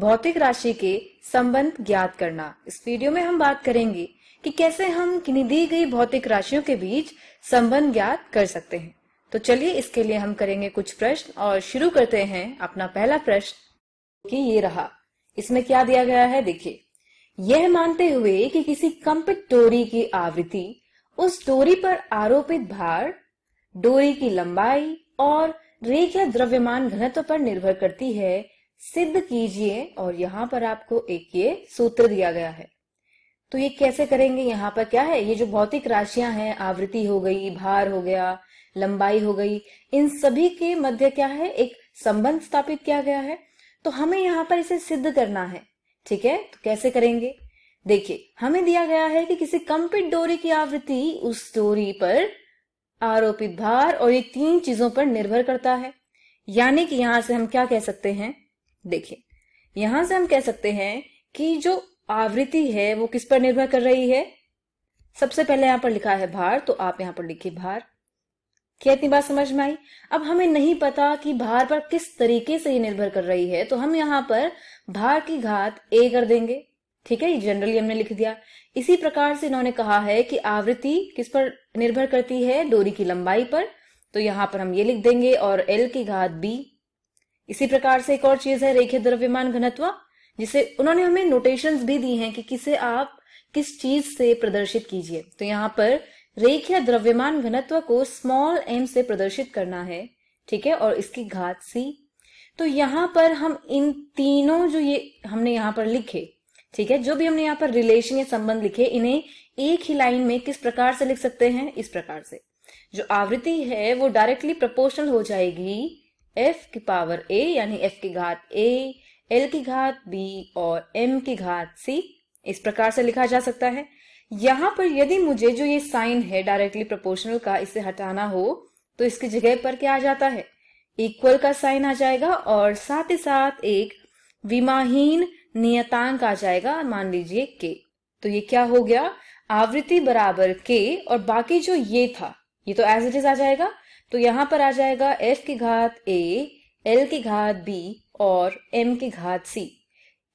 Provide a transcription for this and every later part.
भौतिक राशि के संबंध ज्ञात करना इस वीडियो में हम बात करेंगे कि कैसे हम किन्हीं दी गई भौतिक राशियों के बीच संबंध ज्ञात कर सकते हैं तो चलिए इसके लिए हम करेंगे कुछ प्रश्न और शुरू करते हैं अपना पहला प्रश्न कि ये रहा इसमें क्या दिया गया है देखिए यह मानते हुए कि किसी कंपित डोरी की आवृत्ति उस डोरी पर आरोपित भार डोरी की लंबाई और रेख या द्रव्यमान घनत्व पर निर्भर करती है सिद्ध कीजिए और यहां पर आपको एक ये सूत्र दिया गया है तो ये कैसे करेंगे यहाँ पर क्या है ये जो भौतिक राशियां हैं आवृत्ति हो गई भार हो गया लंबाई हो गई इन सभी के मध्य क्या है एक संबंध स्थापित किया गया है तो हमें यहाँ पर इसे सिद्ध करना है ठीक है तो कैसे करेंगे देखिए हमें दिया गया है कि किसी कंपित डोरी की आवृत्ति उस डोरी पर आरोपित भार और ये तीन चीजों पर निर्भर करता है यानी कि यहां से हम क्या कह सकते हैं देखिए यहां से हम कह सकते हैं कि जो आवृत्ति है वो किस पर निर्भर कर रही है सबसे पहले यहां पर लिखा है भार तो आप यहां पर लिखिए भार क्या इतनी बात समझ में आई अब हमें नहीं पता कि भार पर किस तरीके से ये निर्भर कर रही है तो हम यहां पर भार की घात ए कर देंगे ठीक है ये जनरली हमने लिख दिया इसी प्रकार से इन्होंने कहा है कि आवृत्ति किस पर निर्भर करती है डोरी की लंबाई पर तो यहां पर हम ये लिख देंगे और एल की घात बी इसी प्रकार से एक और चीज है रेखीय द्रव्यमान घनत्व जिसे उन्होंने हमें नोटेशंस भी दी हैं कि किसे आप किस चीज से प्रदर्शित कीजिए तो यहाँ पर रेखीय द्रव्यमान घनत्व को स्मॉल एम से प्रदर्शित करना है ठीक है और इसकी घात सी तो यहाँ पर हम इन तीनों जो ये हमने यहाँ पर लिखे ठीक है जो भी हमने यहाँ पर रिलेशन या संबंध लिखे इन्हें एक ही लाइन में किस प्रकार से लिख सकते हैं इस प्रकार से जो आवृत्ति है वो डायरेक्टली प्रपोर्शनल हो जाएगी एफ की पावर ए यानी एफ की घात ए एल की घात बी और एम की घात सी इस प्रकार से लिखा जा सकता है यहां पर यदि मुझे जो ये साइन है डायरेक्टली प्रोपोर्शनल का इसे हटाना हो तो इसकी जगह पर क्या आ जाता है इक्वल का साइन आ जाएगा और साथ ही साथ एक विमाहीन नियतांक आ जाएगा मान लीजिए के तो ये क्या हो गया आवृत्ति बराबर के और बाकी जो ये था ये तो एज इट इज आ जाएगा तो यहां पर आ जाएगा एफ की घात ए एल की घात बी और एम की घात सी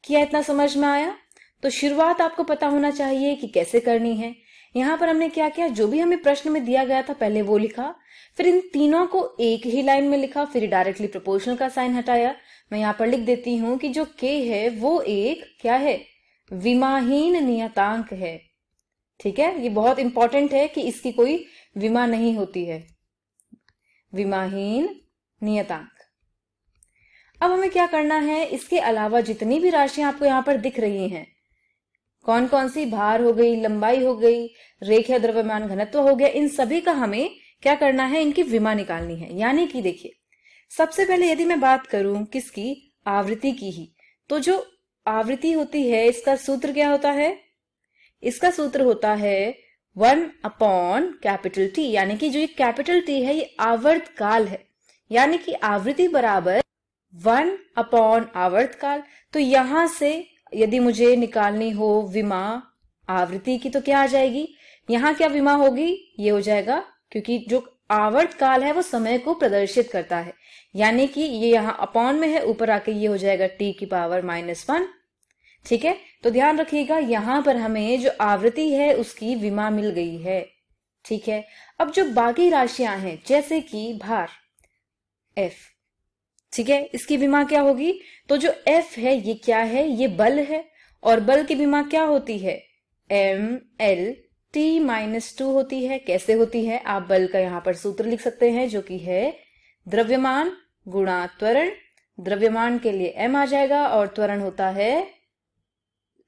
क्या इतना समझ में आया तो शुरुआत आपको पता होना चाहिए कि कैसे करनी है यहां पर हमने क्या किया जो भी हमें प्रश्न में दिया गया था पहले वो लिखा फिर इन तीनों को एक ही लाइन में लिखा फिर डायरेक्टली प्रोपोर्शनल का साइन हटाया मैं यहां पर लिख देती हूं कि जो के है वो एक क्या है विमाहीन नियतांक है ठीक है ये बहुत इंपॉर्टेंट है कि इसकी कोई विमा नहीं होती है विमाहीन नियतांक अब हमें क्या करना है इसके अलावा जितनी भी राशियां आपको यहां पर दिख रही हैं कौन कौन सी भार हो गई लंबाई हो गई रेखा द्रव्यमान घनत्व हो गया इन सभी का हमें क्या करना है इनकी विमा निकालनी है यानी कि देखिए सबसे पहले यदि मैं बात करूं किसकी आवृत्ति की ही तो जो आवृत्ति होती है इसका सूत्र क्या होता है इसका सूत्र होता है वन अपॉन कैपिटल टी यानी कि जो ये कैपिटल टी है ये आवर्त काल है यानी कि आवृत्ति बराबर वन अपॉन आवर्त काल तो यहां से यदि मुझे निकालनी हो विमा आवृत्ति की तो क्या आ जाएगी यहाँ क्या विमा होगी ये हो जाएगा क्योंकि जो आवर्त काल है वो समय को प्रदर्शित करता है यानी कि ये यहाँ अपॉन में है ऊपर आके ये हो जाएगा टी की पावर माइनस वन ठीक है तो ध्यान रखिएगा यहां पर हमें जो आवृत्ति है उसकी विमा मिल गई है ठीक है अब जो बाकी राशियां हैं जैसे कि भार एफ ठीक है इसकी बीमा क्या होगी तो जो एफ है ये क्या है ये बल है और बल की बीमा क्या होती है M L T minus two होती है कैसे होती है आप बल का यहां पर सूत्र लिख सकते हैं जो कि है द्रव्यमान गुणा त्वरण द्रव्यमान के लिए एम आ जाएगा और त्वरण होता है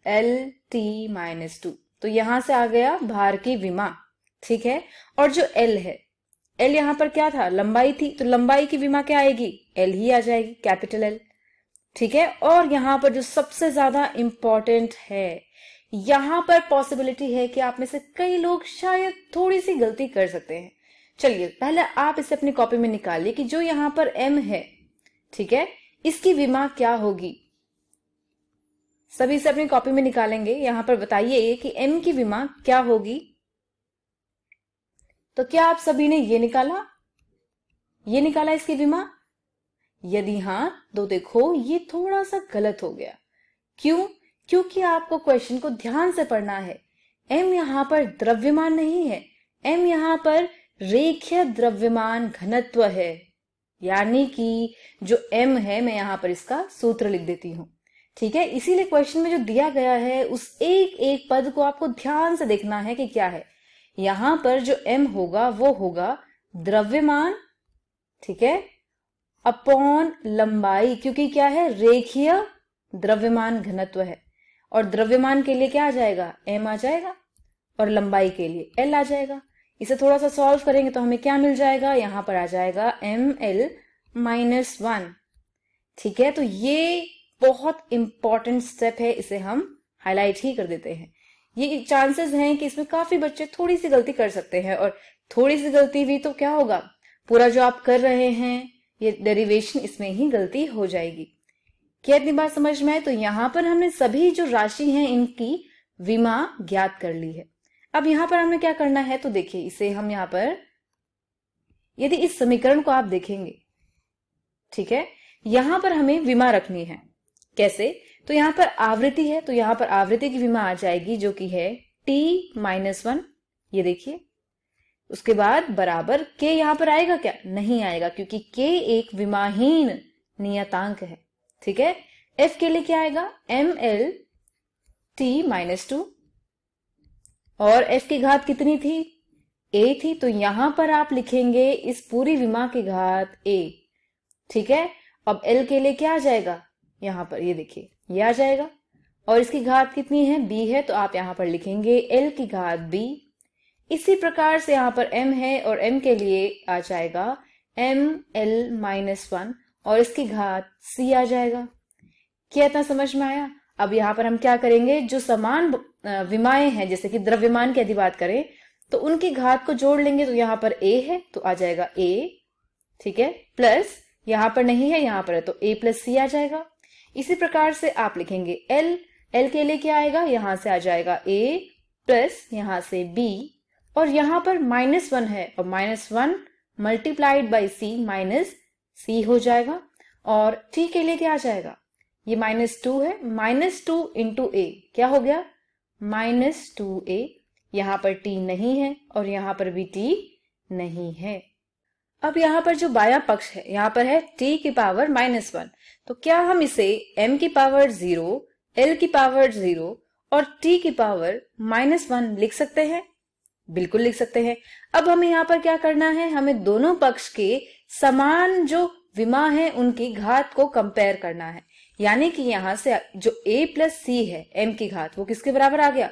एल टी माइनस टू तो यहां से आ गया भार की विमा ठीक है और जो एल है एल यहां पर क्या था लंबाई थी तो लंबाई की विमा क्या आएगी एल ही आ जाएगी कैपिटल एल ठीक है और यहां पर जो सबसे ज्यादा इंपॉर्टेंट है यहां पर पॉसिबिलिटी है कि आप में से कई लोग शायद थोड़ी सी गलती कर सकते हैं चलिए पहले आप इसे अपनी कॉपी में निकालिए कि जो यहां पर एम है ठीक है इसकी विमा क्या होगी सभी से अपनी कॉपी में निकालेंगे यहां पर बताइए कि एम की विमा क्या होगी तो क्या आप सभी ने ये निकाला ये निकाला इसकी विमा यदि हां तो देखो ये थोड़ा सा गलत हो गया क्यों क्योंकि आपको क्वेश्चन को ध्यान से पढ़ना है एम यहां पर द्रव्यमान नहीं है एम यहां पर रेखीय द्रव्यमान घनत्व है यानी कि जो एम है मैं यहां पर इसका सूत्र लिख देती हूं ठीक है इसीलिए क्वेश्चन में जो दिया गया है उस एक एक पद को आपको ध्यान से देखना है कि क्या है यहां पर जो m होगा वो होगा द्रव्यमान ठीक है अपॉन लंबाई क्योंकि क्या है रेखीय द्रव्यमान घनत्व है और द्रव्यमान के लिए क्या आ जाएगा m आ जाएगा और लंबाई के लिए l आ जाएगा इसे थोड़ा सा सॉल्व करेंगे तो हमें क्या मिल जाएगा यहां पर आ जाएगा एम एल माइनस वन ठीक है तो ये बहुत इंपॉर्टेंट स्टेप है इसे हम हाईलाइट ही कर देते हैं ये चांसेस हैं कि इसमें काफी बच्चे थोड़ी सी गलती कर सकते हैं और थोड़ी सी गलती हुई तो क्या होगा पूरा जो आप कर रहे हैं ये डेरिवेशन इसमें ही गलती हो जाएगी क्या इतनी बात समझ में आए तो यहाँ पर हमने सभी जो राशि है इनकी विमा ज्ञात कर ली है अब यहाँ पर हमें क्या करना है तो देखिए इसे हम यहाँ पर यदि इस समीकरण को आप देखेंगे ठीक है यहां पर हमें विमा रखनी है कैसे तो यहां पर आवृत्ति है तो यहां पर आवृत्ति की विमा आ जाएगी जो कि है टी माइनस वन ये देखिए उसके बाद बराबर के यहां पर आएगा क्या नहीं आएगा क्योंकि के एक विमाहीन नियतांक है ठीक है एफ के लिए क्या आएगा M L T minus two और एफ की घात कितनी थी ए थी तो यहां पर आप लिखेंगे इस पूरी विमा की घात ए ठीक है अब एल के लिए क्या आ जाएगा यहाँ पर ये देखिए ये आ जाएगा और इसकी घात कितनी है बी है तो आप यहाँ पर लिखेंगे एल की घात बी इसी प्रकार से यहाँ पर एम है और एम के लिए आ जाएगा एम एल माइनस वन और इसकी घात सी आ जाएगा क्या इतना समझ में आया अब यहाँ पर हम क्या करेंगे जो समान विमाएं हैं जैसे कि द्रव्यमान की यदि बात करें तो उनकी घात को जोड़ लेंगे तो यहाँ पर ए है तो आ जाएगा ए ठीक है प्लस यहाँ पर नहीं है यहाँ पर है तो ए प्लस सी आ जाएगा इसी प्रकार से आप लिखेंगे एल एल के लिए क्या आएगा यहां से आ जाएगा ए प्लस यहां से बी और यहां पर माइनस वन है और minus one multiplied by C minus C हो जाएगा और टी के लिए क्या आ जाएगा ये माइनस टू है माइनस टू इंटू ए क्या हो गया माइनस टू ए यहां पर टी नहीं है और यहां पर भी टी नहीं है अब यहाँ पर जो बाया पक्ष है यहाँ पर है t की पावर माइनस वन तो क्या हम इसे m की पावर जीरो l की पावर जीरो और t की पावर माइनस वन लिख सकते हैं बिल्कुल लिख सकते हैं अब हमें यहाँ पर क्या करना है हमें दोनों पक्ष के समान जो विमा है उनकी घात को कंपेयर करना है यानी कि यहाँ से जो a प्लस सी है m की घात वो किसके बराबर आ गया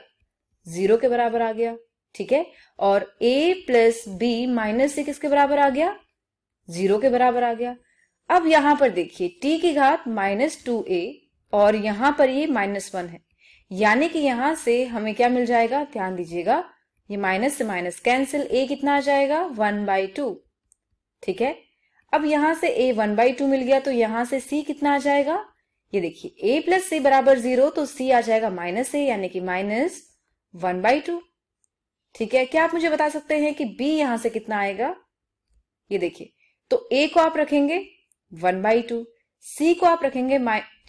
जीरो के बराबर आ गया ठीक है और A plus B minus C किसके बराबर आ गया जीरो के बराबर आ गया अब यहां पर देखिए टी की घात माइनस टू ए और यहां पर ये माइनस वन है यानी कि यहां से हमें क्या मिल जाएगा ध्यान दीजिएगा ये माइनस से माइनस कैंसिल ए कितना आ जाएगा वन बाई टू ठीक है अब यहां से ए वन बाई टू मिल गया तो यहां से सी कितना आ जाएगा ये देखिए ए प्लस सी बराबर जीरो तो सी आ जाएगा माइनस ए यानी कि माइनस वन बाई टू ठीक है क्या आप मुझे बता सकते हैं कि बी यहां से कितना आएगा ये देखिए तो ए को आप रखेंगे वन बाई टू सी को आप रखेंगे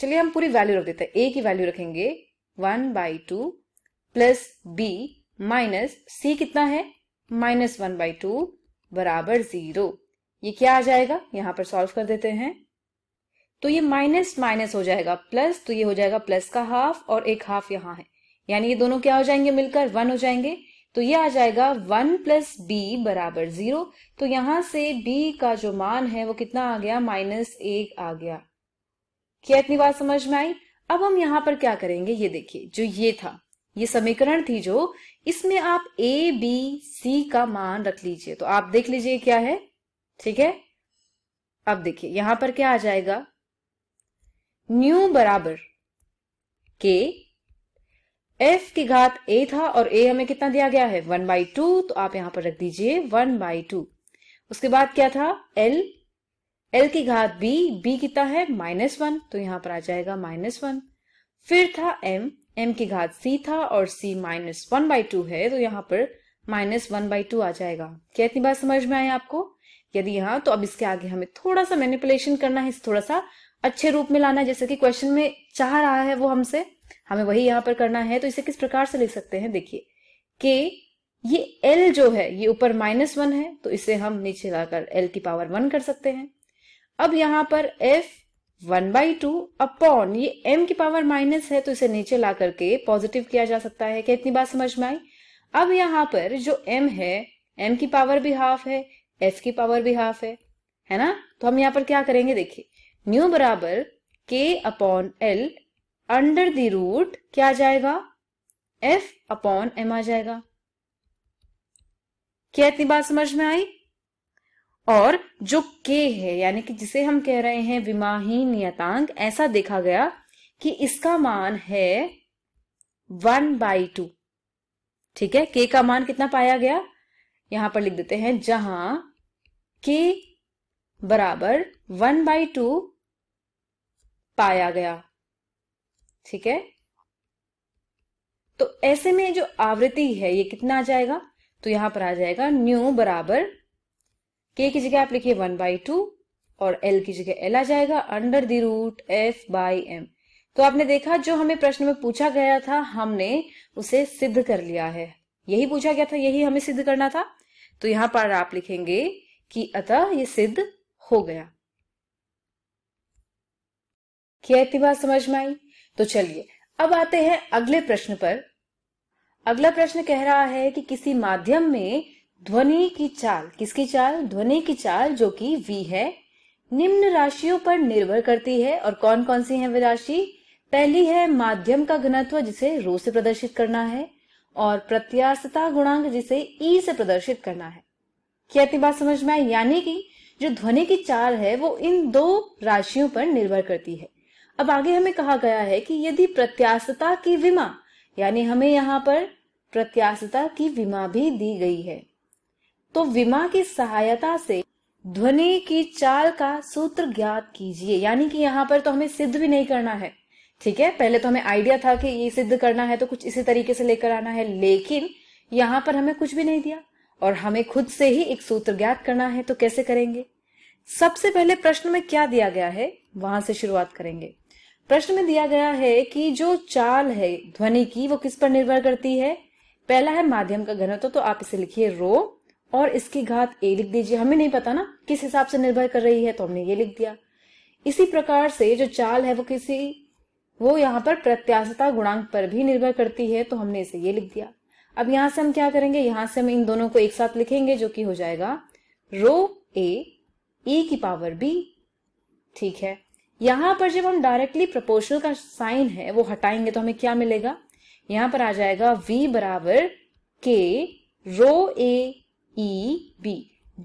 चलिए हम पूरी वैल्यू रख देते हैं ए की वैल्यू रखेंगे one by two plus B minus C कितना है माइनस वन बाई टू बराबर जीरो ये क्या आ जाएगा यहां पर सॉल्व कर देते हैं तो ये माइनस माइनस हो जाएगा प्लस तो ये हो जाएगा प्लस का हाफ और एक हाफ यहां है यानी ये दोनों क्या हो जाएंगे मिलकर वन हो जाएंगे तो ये आ जाएगा वन प्लस बी बराबर जीरो तो यहां से बी का जो मान है वो कितना आ गया माइनस एक आ गया क्या इतनी बात समझ में आई अब हम यहां पर क्या करेंगे ये देखिए जो ये था ये समीकरण थी जो इसमें आप ए बी सी का मान रख लीजिए तो आप देख लीजिए क्या है ठीक है अब देखिए यहां पर क्या आ जाएगा न्यू बराबर के एफ की घात ए था और ए हमें कितना दिया गया है वन बाई टू तो आप यहां पर रख दीजिए वन बाई टू उसके बाद क्या था एल एल की घात बी बी कितना है माइनस वन तो यहां पर आ जाएगा माइनस वन फिर था एम एम की घात सी था और C minus one by two है तो यहां पर माइनस वन बाई टू आ जाएगा क्या इतनी बात समझ में आए आपको यदि यहां तो अब इसके आगे हमें थोड़ा सा मैनिपुलेशन करना है थोड़ा सा अच्छे रूप में लाना है जैसे कि क्वेश्चन में चाह रहा है वो हमसे हमें वही यहां पर करना है तो इसे किस प्रकार से लिख सकते हैं देखिए के ये एल जो है ये ऊपर माइनस वन है तो इसे हम नीचे लाकर एल की पावर वन कर सकते हैं अब यहां पर F one by two upon ये एम की पावर माइनस है तो इसे नीचे ला करके पॉजिटिव किया जा सकता है क्या इतनी बात समझ में आई अब यहां पर जो एम है एम की पावर भी हाफ है एफ की पावर भी हाफ है है ना तो हम यहां पर क्या करेंगे देखिए न्यू बराबर के upon L under the root क्या जाएगा एफ अपॉन एम आ जाएगा क्या इतनी बात समझ में आई और जो के है यानी कि जिसे हम कह रहे हैं विमाही नियतांक ऐसा देखा गया कि इसका मान है वन बाई टू ठीक है के का मान कितना पाया गया यहां पर लिख देते हैं जहां के बराबर वन बाई टू पाया गया ठीक है तो ऐसे में जो आवृत्ति है ये कितना आ जाएगा तो यहां पर आ जाएगा न्यू बराबर के की जगह आप लिखिए वन बाई टू और एल की जगह एल आ जाएगा under the root F by M तो आपने देखा जो हमें प्रश्न में पूछा गया था हमने उसे सिद्ध कर लिया है यही पूछा गया था यही हमें सिद्ध करना था तो यहां पर आप लिखेंगे कि अतः ये सिद्ध हो गया क्या इतनी बात समझ में आई तो चलिए अब आते हैं अगले प्रश्न पर अगला प्रश्न कह रहा है कि किसी माध्यम में ध्वनि की चाल किसकी चाल ध्वनि की चाल जो कि v है निम्न राशियों पर निर्भर करती है और कौन कौन सी है वे राशि पहली है माध्यम का घनत्व जिसे रो से प्रदर्शित करना है और प्रत्यास्थता गुणांक जिसे ई e से प्रदर्शित करना है क्या इतनी बात समझ में आई यानी कि जो ध्वनि की चाल है वो इन दो राशियों पर निर्भर करती है अब आगे हमें कहा गया है कि यदि प्रत्याशता की विमा यानी हमें यहाँ पर प्रत्याशता की विमा भी दी गई है तो विमा की सहायता से ध्वनि की चाल का सूत्र ज्ञात कीजिए यानी कि यहाँ पर तो हमें सिद्ध भी नहीं करना है ठीक है पहले तो हमें आइडिया था कि ये सिद्ध करना है तो कुछ इसी तरीके से लेकर आना है लेकिन यहाँ पर हमें कुछ भी नहीं दिया और हमें खुद से ही एक सूत्र ज्ञात करना है तो कैसे करेंगे सबसे पहले प्रश्न में क्या दिया गया है वहां से शुरुआत करेंगे प्रश्न में दिया गया है कि जो चाल है ध्वनि की वो किस पर निर्भर करती है पहला है माध्यम का घनत्व तो आप इसे लिखिए रो और इसकी घात ए लिख दीजिए हमें नहीं पता ना किस हिसाब से निर्भर कर रही है तो हमने ये लिख दिया इसी प्रकार से जो चाल है वो किसी वो यहाँ पर प्रत्याशता गुणांक पर भी निर्भर करती है तो हमने इसे ये लिख दिया अब यहां से हम क्या करेंगे यहां से हम इन दोनों को एक साथ लिखेंगे जो कि हो जाएगा रो ए e की पावर बी ठीक है यहां पर जब हम डायरेक्टली प्रपोर्शनल का साइन है वो हटाएंगे तो हमें क्या मिलेगा यहां पर आ जाएगा v बराबर के रो ए बी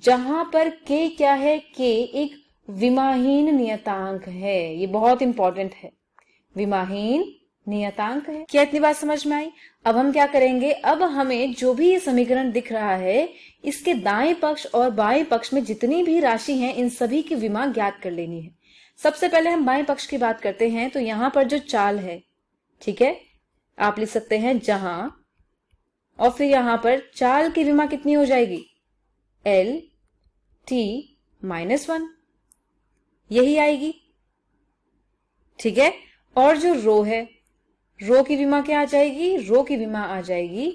जहां पर k क्या है k एक विमाहीन नियतांक है ये बहुत इंपॉर्टेंट है विमाहीन नियतांक है क्या इतनी बात समझ में आई अब हम क्या करेंगे अब हमें जो भी ये समीकरण दिख रहा है इसके दाएं पक्ष और बाएं पक्ष में जितनी भी राशि है इन सभी की विमा ज्ञात कर लेनी है सबसे पहले हम बाएं पक्ष की बात करते हैं तो यहां पर जो चाल है ठीक है आप लिख सकते हैं जहां और फिर यहां पर चाल की विमा कितनी हो जाएगी एल टी माइनस वन यही आएगी ठीक है और जो रो है रो की विमा क्या आ जाएगी रो की विमा आ जाएगी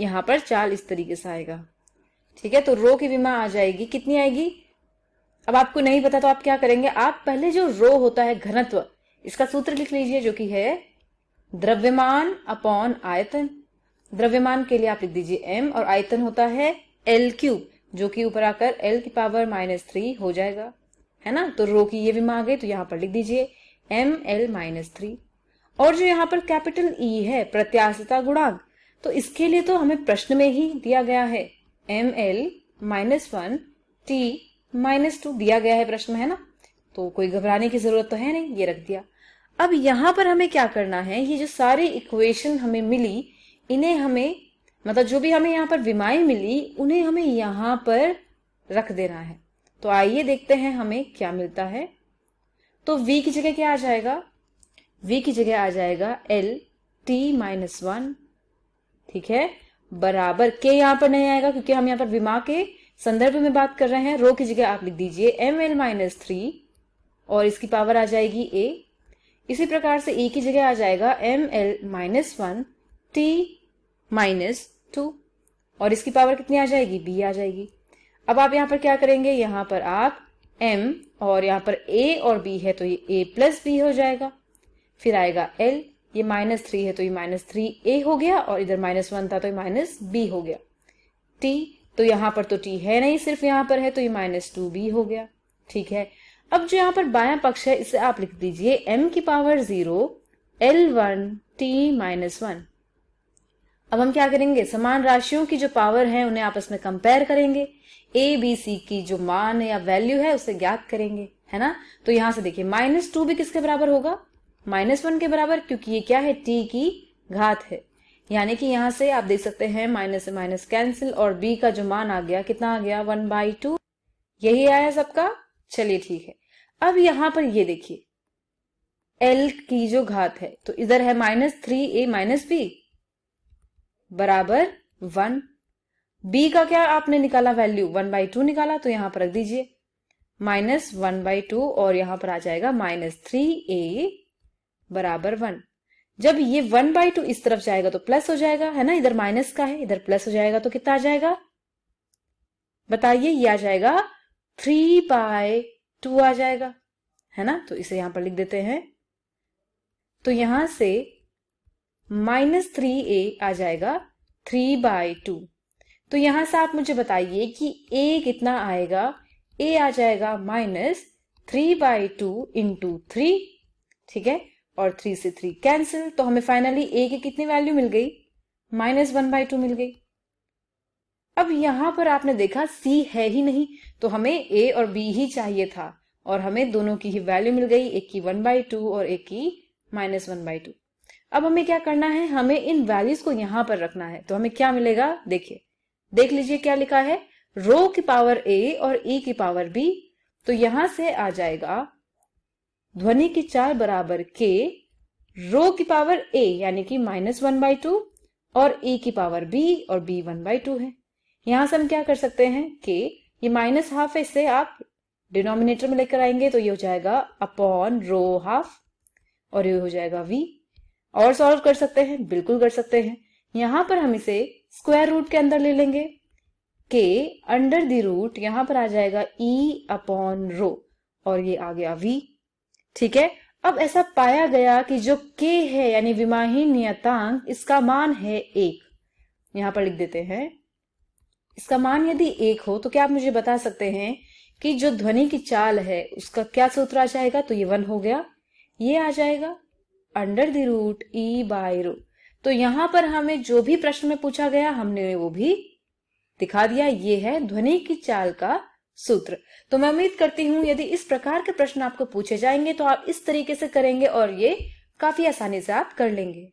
यहां पर चाल इस तरीके से आएगा ठीक है तो रो की विमा आ जाएगी कितनी आएगी अब आपको नहीं पता तो आप क्या करेंगे आप पहले जो रो होता है घनत्व इसका सूत्र लिख लीजिए जो कि है द्रव्यमान अपॉन आयतन द्रव्यमान के लिए आप लिख दीजिए एम और आयतन होता है एल क्यूब जो कि ऊपर आकर एल की पावर माइनस थ्री हो जाएगा है ना तो रो की ये भी मांग गई तो यहाँ पर लिख दीजिए एम एल माइनस थ्री और जो यहाँ पर कैपिटल ई e है प्रत्याशिता गुणांक तो इसके लिए तो हमें प्रश्न में ही दिया गया है M L minus one T minus two दिया गया है प्रश्न है ना तो कोई घबराने की जरूरत तो है नहीं ये रख दिया अब यहां पर हमें क्या करना है ये जो सारी इक्वेशन हमें मिली इन्हें हमें मतलब जो भी हमें यहाँ पर विमाएं मिली उन्हें हमें यहां पर रख देना है तो आइए देखते हैं हमें क्या मिलता है तो v की जगह क्या आ जाएगा v की जगह आ जाएगा l t माइनस वन ठीक है बराबर k यहां पर नहीं आएगा क्योंकि हम यहाँ पर विमा के संदर्भ में बात कर रहे हैं रो की जगह आप लिख दीजिए एम एल माइनस थ्री और इसकी पावर आ जाएगी ए इसी प्रकार से ए e की जगह आ जाएगा M L minus one T minus two और इसकी पावर कितनी आ जाएगी बी आ जाएगी अब आप यहाँ पर क्या करेंगे यहां पर आप एम और यहाँ पर ए और बी है तो ये ए प्लस बी हो जाएगा फिर आएगा एल ये माइनस थ्री है तो ये माइनस थ्री ए हो गया और इधर माइनस वन था तो ये माइनस बी हो गया टी तो यहां पर तो टी है नहीं सिर्फ यहां पर है तो ये माइनस टू बी हो गया ठीक है अब जो यहाँ पर बाया पक्ष है इसे आप लिख दीजिए एम की power zero L one T minus one अब हम क्या करेंगे समान राशियों की जो पावर है उन्हें आपस में कंपेयर करेंगे ए बी सी की जो मान या वैल्यू है उसे ज्ञात करेंगे है ना तो यहां से देखिए माइनस टू भी किसके बराबर होगा माइनस वन के बराबर क्योंकि ये क्या है टी की घात है यानी कि यहाँ से आप देख सकते हैं माइनस से माइनस कैंसिल और बी का जो मान आ गया कितना आ गया वन बाई टू यही आया सबका चलिए ठीक है अब यहां पर ये देखिए एल की जो घात है तो इधर है minus three A minus B बराबर वन बी का क्या आपने निकाला वैल्यू वन बाई टू निकाला तो यहां पर रख दीजिए माइनस वन बाई टू और यहां पर आ जाएगा माइनस थ्री ए बराबर वन जब ये वन बाई टू इस तरफ जाएगा तो प्लस हो जाएगा है ना इधर माइनस का है इधर प्लस हो जाएगा तो कितना आ जाएगा बताइए ये आ जाएगा थ्री बाय टू आ जाएगा है ना तो इसे यहां पर लिख देते हैं तो यहां से माइनस थ्री ए आ जाएगा थ्री बाय टू तो यहां से आप मुझे बताइए कि ए कितना आएगा ए आ जाएगा minus three by two into three ठीक है और थ्री से थ्री कैंसिल तो हमें फाइनली ए की कितनी वैल्यू मिल गई माइनस वन बाई टू मिल गई अब यहां पर आपने देखा सी है ही नहीं तो हमें ए और बी ही चाहिए था और हमें दोनों की ही वैल्यू मिल गई एक की वन बाई टू और एक की माइनस वन बाई टू अब हमें क्या करना है हमें इन वैल्यूज को यहां पर रखना है तो हमें क्या मिलेगा देखिए देख लीजिए क्या लिखा है रो की पावर ए और ई e की पावर बी तो यहां से आ जाएगा ध्वनि की चार बराबर के रो की पावर ए यानी कि माइनस वन बाई टू और ए e की पावर बी और बी वन बाई टू है यहां से हम क्या कर सकते हैं के ये माइनस हाफ है इसे आप डिनोमिनेटर में लेकर आएंगे तो ये हो जाएगा अपॉन रो हाफ और ये हो जाएगा वी और सॉल्व कर सकते हैं बिल्कुल कर सकते हैं यहां पर हम इसे स्क्वायर रूट के अंदर ले लेंगे के अंडर द रूट यहां पर आ जाएगा ई अपॉन रो और ये आ गया वी ठीक है अब ऐसा पाया गया कि जो के है यानी विमाहीन नियतांक इसका मान है एक यहां पर लिख देते हैं इसका मान यदि एक हो तो क्या आप मुझे बता सकते हैं कि जो ध्वनि की चाल है उसका क्या सूत्र आ जाएगा तो ये वन हो गया ये आ जाएगा under the root E by rho तो यहां पर हमें जो भी प्रश्न में पूछा गया हमने वो भी दिखा दिया ये है ध्वनि की चाल का सूत्र तो मैं उम्मीद करती हूं यदि इस प्रकार के प्रश्न आपको पूछे जाएंगे तो आप इस तरीके से करेंगे और ये काफी आसानी से आप कर लेंगे